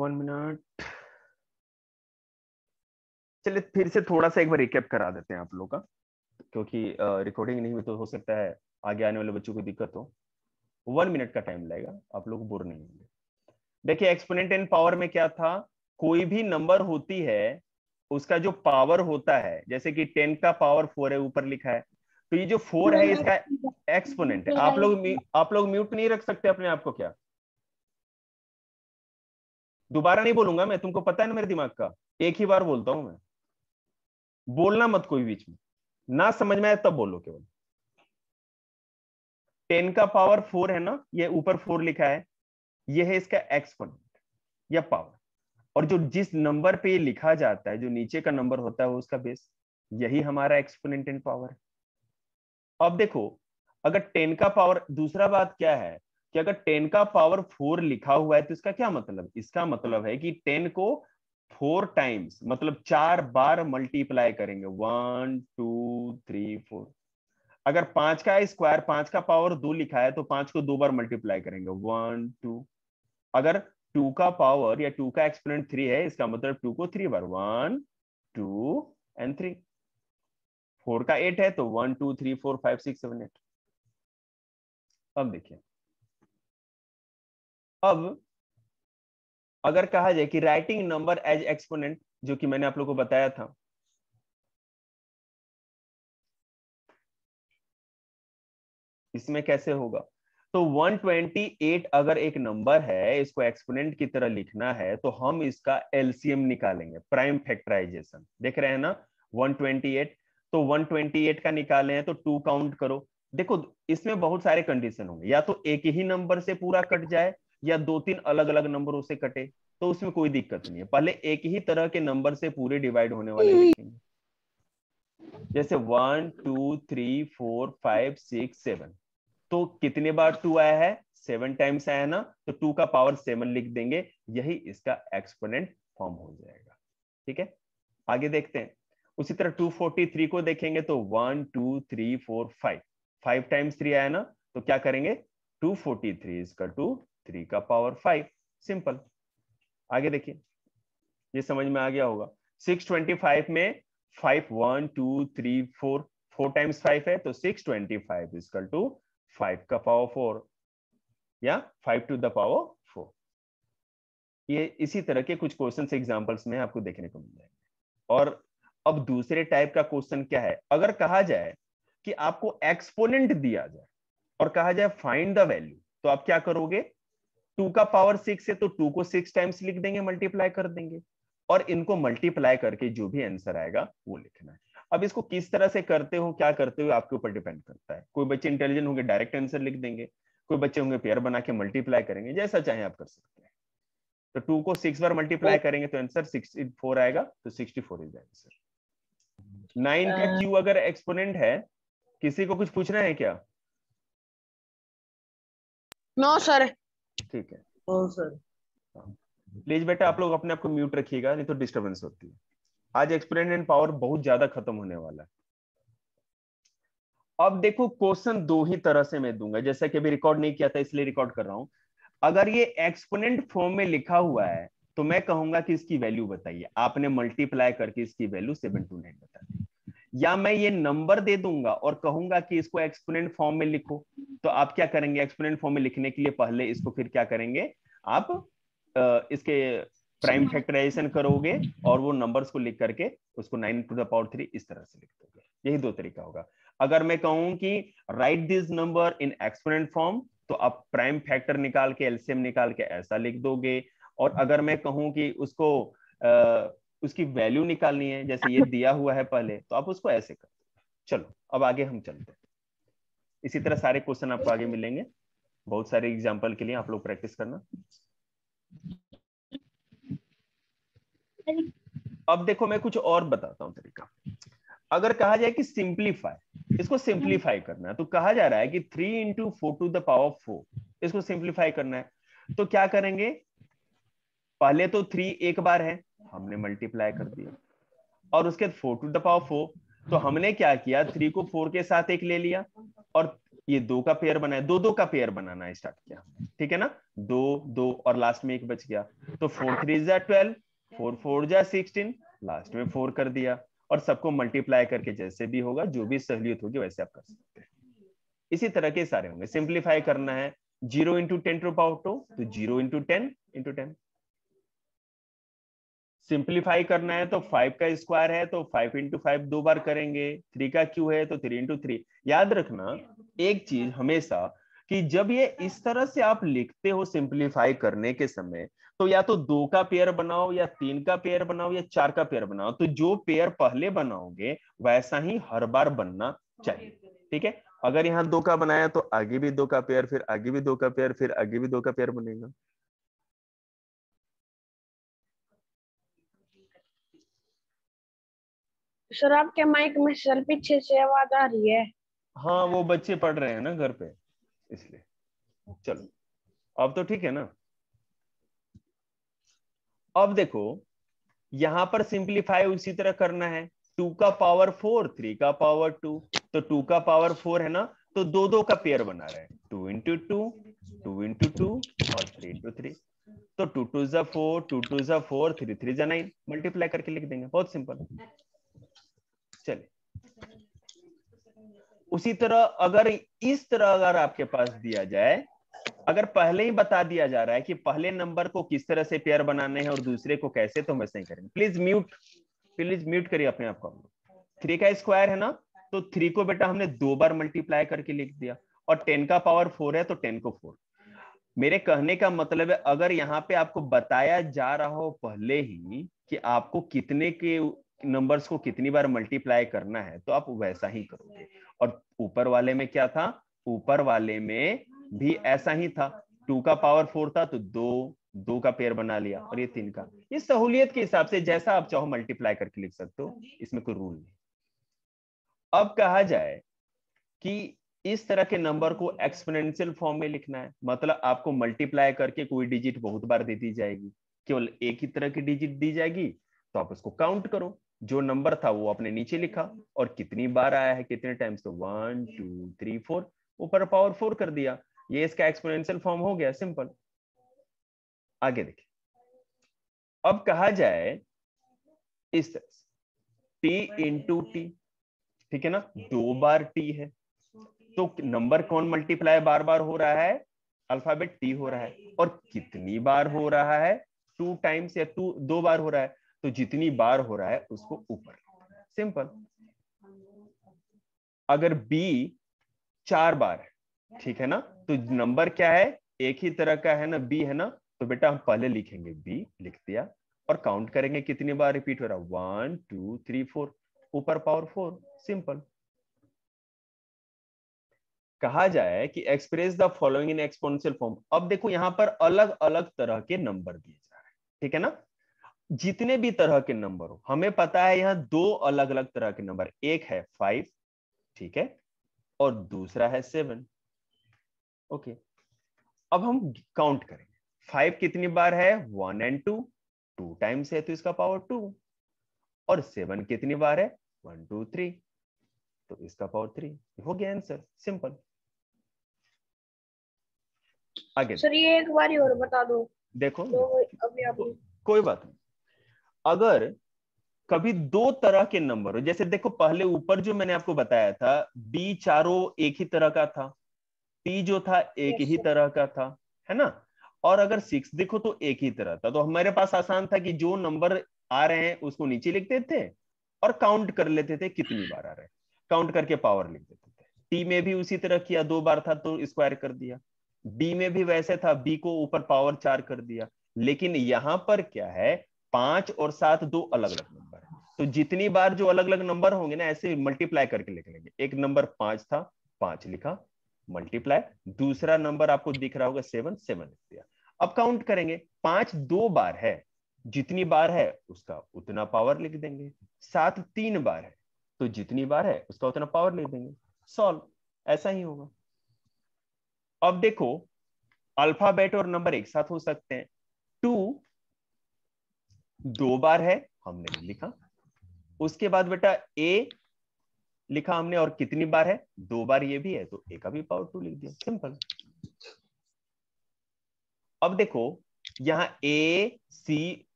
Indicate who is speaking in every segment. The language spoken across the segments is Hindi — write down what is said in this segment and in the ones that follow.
Speaker 1: वन मिनट चलिए फिर से थोड़ा सा एक बार रिकैप करा देते हैं आप लोग का क्योंकि रिकॉर्डिंग नहीं हुई तो हो सकता है आगे आने वाले बच्चों को दिक्कत हो वन मिनट का टाइम लगेगा आप लोग बोर नहीं होंगे देखिए एक्सपोनेंट एंड पावर में क्या था कोई भी नंबर होती है उसका जो पावर होता है जैसे कि टेन का पावर फोर है ऊपर लिखा है तो ये जो फोर है इसका एक्सपोनेंट है आप लोग आप लोग म्यूट नहीं रख सकते अपने आप को क्या दोबारा नहीं बोलूंगा मैं तुमको पता है ना मेरे दिमाग का एक ही बार बोलता हूं मैं बोलना मत कोई बीच में ना समझ में आए तब बोलो केवल टेन का पावर फोर है ना ये ऊपर फोर लिखा है ये है इसका एक्सपोनेंट या पावर और जो जिस नंबर पे लिखा जाता है जो नीचे का नंबर होता है उसका बेस यही हमारा एक्सपोनेंट एंड पावर है अब देखो अगर टेन का पावर दूसरा बात क्या है कि अगर टेन का पावर फोर लिखा हुआ है तो इसका क्या मतलब इसका मतलब है कि टेन को फोर टाइम्स मतलब चार बार मल्टीप्लाई करेंगे वन टू थ्री फोर अगर पांच का स्क्वायर पांच का पावर दो लिखा है तो पांच को दो बार मल्टीप्लाई करेंगे वन टू अगर टू का पावर या टू का एक्सपोनेंट थ्री है इसका मतलब टू को थ्री बार one two and three four का एट है तो one two three four five six seven eight अब देखिए अब अगर कहा जाए कि राइटिंग नंबर एज एक्सपोनेंट जो कि मैंने आप लोगों को बताया था इसमें कैसे होगा तो 128 अगर एक नंबर है इसको एक्सपोनेंट की तरह लिखना है तो हम इसका एलसीएम निकालेंगे प्राइम फैक्टराइजेशन देख रहे हैं ना 128 तो 128 का निकाले हैं तो टू काउंट करो देखो इसमें बहुत सारे कंडीशन होंगे या तो एक ही नंबर से पूरा कट जाए या दो तीन अलग अलग नंबरों से कटे तो उसमें कोई दिक्कत नहीं है पहले एक ही तरह के नंबर से पूरे डिवाइड होने वाले हम्म। जैसे one two three four five six seven तो कितने बार टू आया है सेवन टाइम्स आया ना तो टू का पावर सेवन लिख देंगे यही इसका एक्सपोनेंट फॉर्म हो जाएगा ठीक है आगे देखते हैं उसी तरह टू फोर्टी थ्री को देखेंगे तो one two three four five five times three आया ना तो क्या करेंगे टू फोर्टी थ्री इसका टू थ्री का पावर फाइव सिंपल आगे देखिए ये समझ में आ गया होगा सिक्स ट्वेंटी फाइव में five one two three four four times five है तो six twenty five is equal two five का पावर फोर या five to the power four ये इसी तरह के कुछ क्वेश्चन एग्जाम्पल्स में आपको देखने को मिल जाएंगे और अब दूसरे टाइप का क्वेश्चन क्या है अगर कहा जाए कि आपको एक्सपोनेंट दिया जाए और कहा जाए फाइंड द वैल्यू तो आप क्या करोगे टू का पावर सिक्स है तो टू को सिक्स टाइम्स लिख देंगे मल्टीप्लाई कर देंगे और इनको मल्टीप्लाई करके जो भी आंसर आएगा वो लिखना है अब इसको किस तरह से करते हो क्या करते हो आपके ऊपर डिपेंड करता है कोई बच्चे इंटेलिजेंट होंगे डायरेक्ट आंसर लिख देंगे कोई बच्चे होंगे पेयर बना के मल्टीप्लाई करेंगे जैसा चाहे आप कर सकते हैं तो टू को सिक्स बार मल्टीप्लाई करेंगे तो आंसर सिक्सटी फोर आएगा तो sixty four is answer nine का क्यू अगर एक्सपोनेंट है किसी को कुछ पूछना है क्या नो no, सर ठीक है हाँ, प्लीज बेटा आप लोग अपने आप को म्यूट रखिएगा नहीं तो डिस्टर्बेंस होती है आज एक्सपेरिमेंट पावर बहुत ज्यादा खत्म होने वाला है अब देखो क्वेश्चन दो ही तरह से मैं दूंगा जैसा कि अभी रिकॉर्ड नहीं किया था इसलिए रिकॉर्ड कर रहा हूं अगर ये एक्सपोनेंट फॉर्म में लिखा हुआ है तो मैं कहूंगा कि इसकी वैल्यू बताइए आपने मल्टीप्लाई करके इसकी वैल्यू सेवन टू नाइन बता या मैं ये नंबर दे दूंगा और कहूंगा कि इसको एक्सपोनेंट फॉर्म में लिखो तो आप क्या करेंगे एक्सपोनेंट फॉर्म में लिखने के लिए पहले इसको फिर क्या करेंगे आप इसके प्राइम फैक्टराइजेशन करोगे और वो नंबर्स को लिख करके उसको nine to the power three इस तरह से लिख दोगे यही दो तरीका होगा अगर मैं कहूं कि right this number in exponent form तो आप प्राइम फैक्टर निकाल के एलसीएम निकाल के ऐसा लिख दोगे और अगर मैं कहूं कि उसको आ, उसकी वैल्यू निकालनी है जैसे ये दिया हुआ है पहले तो आप उसको ऐसे कर चलो अब आगे हम चलते हैं इसी तरह सारे क्वेश्चन आपको आगे मिलेंगे बहुत सारे एग्जाम्पल के लिए आप लोग प्रैक्टिस करना अब देखो मैं कुछ और बताता हूं तरीका अगर कहा जाए कि सिंप्लीफाई इसको सिंप्लीफाई करना है तो कहा जा रहा है कि three into four to the power four इसको सिंप्लीफाई करना है तो क्या करेंगे पहले तो थ्री एक बार है हमने मल्टीप्लाई कर दिया और उसके बाद four to the power four तो हमने क्या किया थ्री को फोर के साथ एक ले लिया और ये दो का पेयर बनाया दो दो का पेयर बनाना स्टार्ट किया ठीक है ना दो दो और लास्ट में एक बच गया तो फोर थ्री जै ट्वेल्व फोर फोर जै सिक्सटीन लास्ट में फोर कर दिया और सबको मल्टीप्लाई करके जैसे भी होगा जो भी सहूलियत होगी वैसे आप कर सकते हैं इसी तरह के सारे होंगे सिंप्लीफाई करना है zero into ten to power two तो zero into ten into ten simplify करना है तो फाइव का स्क्वायर है तो फाइव इंटू फाइव दो बार करेंगे थ्री का क्यू है तो थ्री इंटू थ्री याद रखना एक चीज हमेशा कि जब ये इस तरह से आप लिखते हो सिंप्लीफाई करने के समय तो या तो दो का पेयर बनाओ या तीन का पेयर बनाओ या चार का पेयर बनाओ तो जो पेयर पहले बनाओगे वैसा ही हर बार बनना चाहिए ठीक है अगर यहाँ दो का बनाया तो आगे भी दो का पेयर फिर आगे भी दो का पेयर फिर आगे भी दो का पेयर बनेगा सर आपके माइक में सर पीछे से आवाज आ रही है हाँ वो बच्चे पढ़ रहे हैं ना घर पे इसलिए चलो अब तो ठीक है ना अब देखो यहां पर सिंप्लीफाई उसी तरह करना है टू का पावर फोर थ्री का पावर टू तो टू का पावर फोर है ना तो दो दो का पेयर बना रहे हैं two into two two into two और थ्री इंटू थ्री तो टू टू जो फोर टू टू जो फोर थ्री थ्री जो नाइन मल्टीप्लाई करके लिख देंगे बहुत सिंपल चले उसी तरह अगर इस तरह अगर आपके पास दिया जाए अगर पहले ही बता दिया जा रहा है कि पहले नंबर को किस तरह से पेयर बनाने हैं और दूसरे को कैसे तो हम वैसे ही करेंगे प्लीज म्यूट प्लीज म्यूट करिए अपने आप को थ्री का स्क्वायर है ना तो थ्री को बेटा हमने दो बार मल्टीप्लाई करके लिख दिया और टेन का पावर फोर है तो टेन को फोर मेरे कहने का मतलब है अगर यहाँ पे आपको बताया जा रहा हो पहले ही कि आपको कितने के नंबर्स को कितनी बार मल्टीप्लाई करना है तो आप वैसा ही करोगे और ऊपर वाले में क्या था ऊपर वाले में भी ऐसा ही था टू का पावर फोर था तो दो दो का पेयर बना लिया और ये तीन का इस सहूलियत के हिसाब से जैसा आप चाहो मल्टीप्लाई करके लिख सकते हो इसमें कोई रूल नहीं अब कहा जाए कि इस तरह के नंबर को एक्सपोनेंशियल फॉर्म में लिखना है मतलब आपको मल्टीप्लाई करके कोई डिजिट बहुत बार दे दी जाएगी केवल एक ही तरह की डिजिट दी जाएगी तो आप उसको काउंट करो जो नंबर था वो आपने नीचे लिखा और कितनी बार आया है कितने टाइम्स तो वन टू थ्री फोर ऊपर पावर फोर कर दिया ये इसका एक्सपोनेंशियल फॉर्म हो गया सिंपल आगे देखिए अब कहा जाए इस तरह से टी इंटू टी ठीक है ना दो बार टी है तो नंबर कौन मल्टीप्लाई बार बार हो रहा है अल्फाबेट टी हो रहा है और कितनी बार हो रहा है टू टाइम्स या टू दो बार हो रहा है तो जितनी बार हो रहा है उसको ऊपर सिंपल अगर बी चार बार है ठीक है ना तो नंबर क्या है एक ही तरह का है ना बी है ना तो बेटा हम पहले लिखेंगे बी लिख दिया और काउंट करेंगे कितनी बार रिपीट हो रहा है वन टू थ्री फोर ऊपर पावर फोर सिंपल कहा जाए कि express the following in exponential form अब देखो यहां पर अलग अलग तरह के नंबर दिए जा रहे हैं ठीक है ना जितने भी तरह के नंबर हो हमें पता है यहां दो अलग अलग तरह के नंबर एक है फाइव ठीक है और दूसरा है सेवन ओके अब हम काउंट करेंगे फाइव कितनी बार है one and two two times है तो इसका पावर टू और सेवन कितनी बार है वन टू थ्री तो इसका पावर थ्री हो गया आंसर सिंपल आगे सर ये एक बार और बता दो देखो तो, अभी, अभी। को, कोई बात नहीं अगर कभी दो तरह के नंबर हो जैसे देखो पहले ऊपर जो मैंने आपको बताया था बी चारो एक ही तरह का था पी जो था एक ही तरह का था है ना और अगर सिक्स देखो तो एक ही तरह था तो हमारे पास आसान था कि जो नंबर आ रहे हैं उसको नीचे लिखते थे और काउंट कर लेते थे कितनी बार आ रहे हैं काउंट करके पावर लिख देते थे टी में भी उसी तरह किया दो बार था तो स्क्वायर कर दिया बी में भी वैसे था बी को ऊपर पावर चार कर दिया लेकिन यहां पर क्या है पांच और सात दो अलग अलग नंबर है तो जितनी बार जो अलग अलग नंबर होंगे ना ऐसे मल्टीप्लाई करके लिख लेंगे एक नंबर पांच था पांच लिखा मल्टीप्लाई दूसरा नंबर आपको दिख रहा होगा सेवन सेवन लिख दिया अब काउंट करेंगे पांच दो बार है जितनी बार है उसका उतना पावर लिख देंगे सात तीन बार है तो जितनी बार है उसका उतना पावर लिख देंगे सॉल्व ऐसा ही होगा अब देखो अल्फाबेट और नंबर एक साथ हो सकते हैं टू दो बार है हमने लिखा उसके बाद बेटा ए लिखा हमने और कितनी बार है दो बार ये भी है तो ए का भी पावर टू लिख दिया सिंपल अब देखो यहां ए सी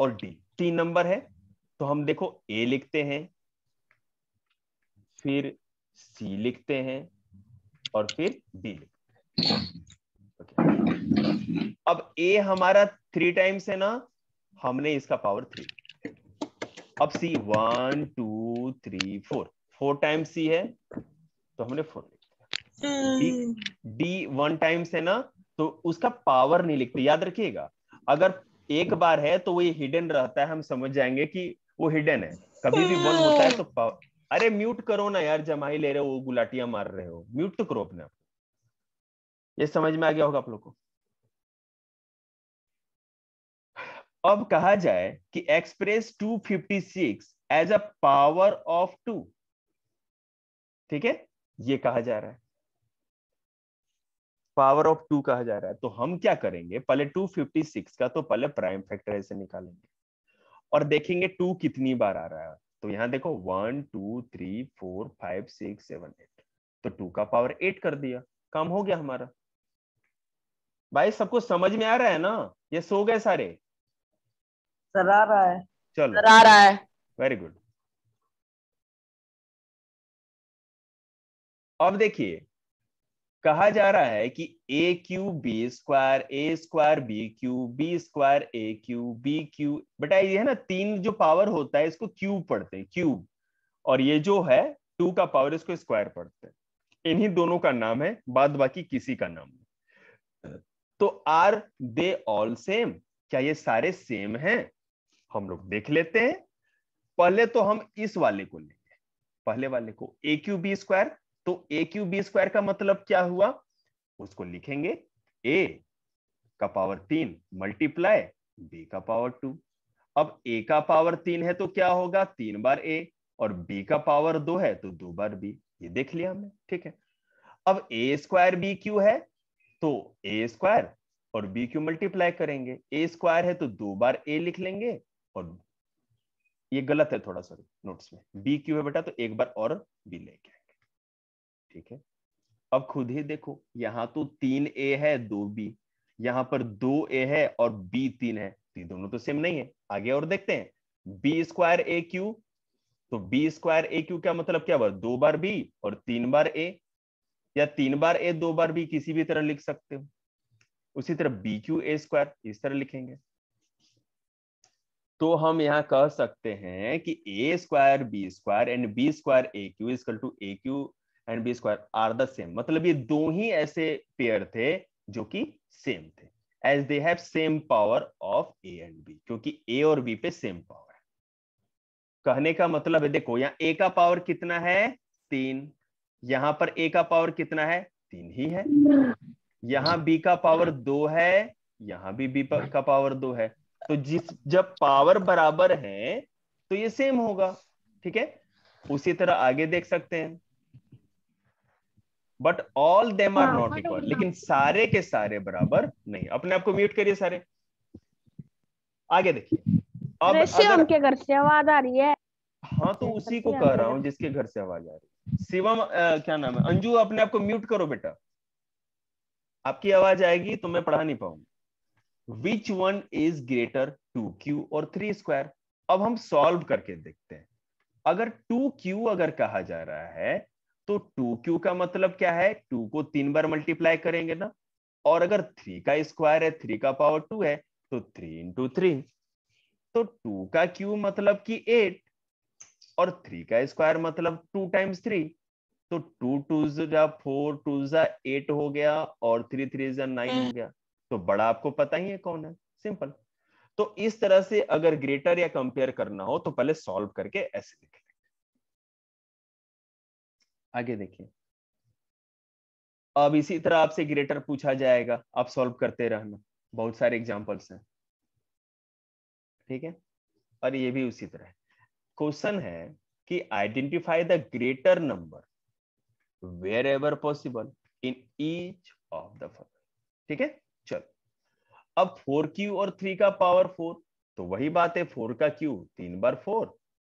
Speaker 1: और डी तीन नंबर है तो हम देखो ए लिखते हैं फिर सी लिखते हैं और फिर डी लिखते हैं okay. अब ए हमारा थ्री टाइम्स है ना हमने इसका पावर थ्री अब C one two three four four times C है तो हमने फोर लिख डी वन टाइम्स है ना तो उसका पावर नहीं लिखते याद रखिएगा अगर एक बार है तो वो ये हिडन रहता है हम समझ जाएंगे कि वो हिडन है कभी भी वन होता है तो पावर hmm. अरे म्यूट करो ना यार जमाई ले रहे हो गुलाटियां मार रहे हो म्यूट तो करो अपने आप ये समझ में आ गया होगा आप लोग को अब कहा जाए कि express 256 as a power of two ठीक है ये कहा जा रहा है पावर ऑफ टू कहा जा रहा है तो हम क्या करेंगे पहले 256 का तो पहले प्राइम फैक्टर ऐसे निकालेंगे और देखेंगे टू कितनी बार आ रहा है तो यहां देखो one two three four five six seven eight तो टू का पावर एट कर दिया काम हो गया हमारा भाई सबको समझ में आ रहा है ना ये सो गए सारे सर आ रहा है चलो सर आ रहा है वेरी गुड अब देखिए कहा जा रहा है कि A cube B square A square B cube B square A cube B cube बेटा ये है ना तीन जो पावर होता है इसको क्यूब पढ़ते हैं क्यूब और ये जो है टू का पावर इसको स्क्वायर पढ़ते हैं इन्हीं दोनों का नाम है बाद बाकी किसी का नाम तो आर दे ऑल सेम क्या ये सारे सेम हैं हम लोग देख लेते हैं पहले तो हम इस वाले को लेंगे पहले वाले को ए क्यू बी स्क्वायर तो ए क्यू बी स्क्वायर का मतलब क्या हुआ उसको लिखेंगे ए का पावर तीन मल्टीप्लाई बी का पावर टू अब ए का पावर तीन है तो क्या होगा तीन बार ए और बी का पावर दो है तो दो बार बी ये देख लिया हमने ठीक है अब ए स्क्वायर बी क्यू है तो ए स्क्वायर और बी क्यू मल्टीप्लाई करेंगे ए स्क्वायर है तो दो बार ए लिख लेंगे और ये गलत है थोड़ा सॉरी नोट्स में बी क्यू है बेटा तो एक बार और बी लेके आएंगे ठीक है अब खुद ही देखो यहाँ तो तीन ए है दो बी यहाँ पर दो ए है और बी तीन है तो ये दोनों तो सेम नहीं है आगे और देखते हैं बी स्क्वायर ए क्यू तो बी स्क्वायर ए क्यू क्या मतलब क्या हुआ दो बार बी और तीन बार ए या तीन बार ए दो बार बी किसी भी तरह लिख सकते हो उसी तरह बी क्यू ए स्क्वायर इस तरह लिखेंगे तो हम यहाँ कह सकते हैं कि A square B square and B square A cube is equal to A cube and B square are the same मतलब ये दो ही ऐसे पेयर थे जो कि सेम थे as they have same power of A and B क्योंकि ए और बी पे सेम पावर है कहने का मतलब है देखो यहाँ ए का पावर कितना है तीन यहाँ पर ए का पावर कितना है तीन ही है यहाँ बी का पावर दो है यहाँ भी बी का पावर दो है तो जिस जब पावर बराबर है तो ये सेम होगा ठीक है उसी तरह आगे देख सकते हैं but all them are not equal लेकिन सारे के सारे बराबर नहीं अपने आप को म्यूट करिए सारे आगे देखिए अब शिवम के घर से आवाज आ रही है हाँ तो उसी को कह रहा हूं जिसके घर से आवाज आ रही है शिवम क्या नाम है अंजू अपने आप को म्यूट करो बेटा आपकी आवाज आएगी तो मैं पढ़ा नहीं पाऊंगा which one is greater two cube और थ्री स्क्वायर अब हम सॉल्व करके देखते हैं अगर टू क्यू अगर कहा जा रहा है तो टू क्यू का मतलब क्या है टू को तीन बार मल्टीप्लाई करेंगे ना और अगर थ्री का स्क्वायर है थ्री का पावर टू है तो थ्री इंटू थ्री तो टू का क्यू मतलब कि एट और थ्री का स्क्वायर मतलब टू टाइम्स थ्री तो टू टू जो फोर टू जो एट हो गया और थ्री थ्री जो नाइन हो हम्म। गया तो बड़ा आपको पता ही है कौन है सिंपल तो इस तरह से अगर ग्रेटर या कंपेयर करना हो तो पहले सॉल्व करके ऐसे लिख आगे देखिए अब इसी तरह आपसे ग्रेटर पूछा जाएगा आप सॉल्व करते रहना बहुत सारे एग्जाम्पल्स हैं ठीक है और ये भी उसी तरह क्वेश्चन है कि identify the greater number wherever possible in each of the ठीक है अब फोर क्यू और थ्री का पावर फोर तो वही बात है फोर का क्यू तीन बार फोर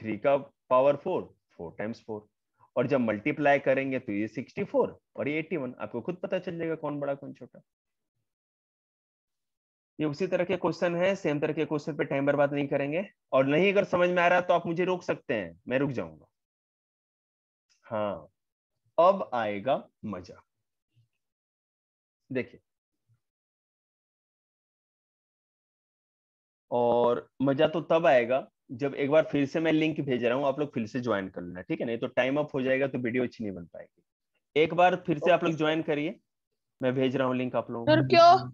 Speaker 1: थ्री का power four four times four और जब मल्टीप्लाई करेंगे तो ये सिक्सटी फोर और ये एट्टी वन आपको खुद पता चल जाएगा कौन बड़ा कौन छोटा ये उसी तरह के क्वेश्चन है सेम तरह के क्वेश्चन पे टाइम बर्बाद नहीं करेंगे और नहीं अगर समझ में आ रहा तो आप मुझे रोक सकते हैं मैं रुक जाऊंगा हाँ अब आएगा मजा देखिए और मजा तो तब आएगा जब एक बार फिर से मैं लिंक भेज रहा हूँ आप लोग फिर से ज्वाइन कर लेना ठीक है नहीं तो टाइम अप हो जाएगा तो वीडियो अच्छी नहीं बन पाएगी एक बार फिर से आप लोग ज्वाइन करिए मैं भेज रहा हूँ लिंक आप लोगों को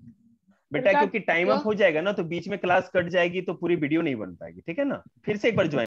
Speaker 2: बेटा क्योंकि टाइम अप
Speaker 1: हो जाएगा ना तो बीच में क्लास कट जाएगी तो पूरी वीडियो नहीं बन पाएगी ठीक है ना फिर से एक बार ज्वाइन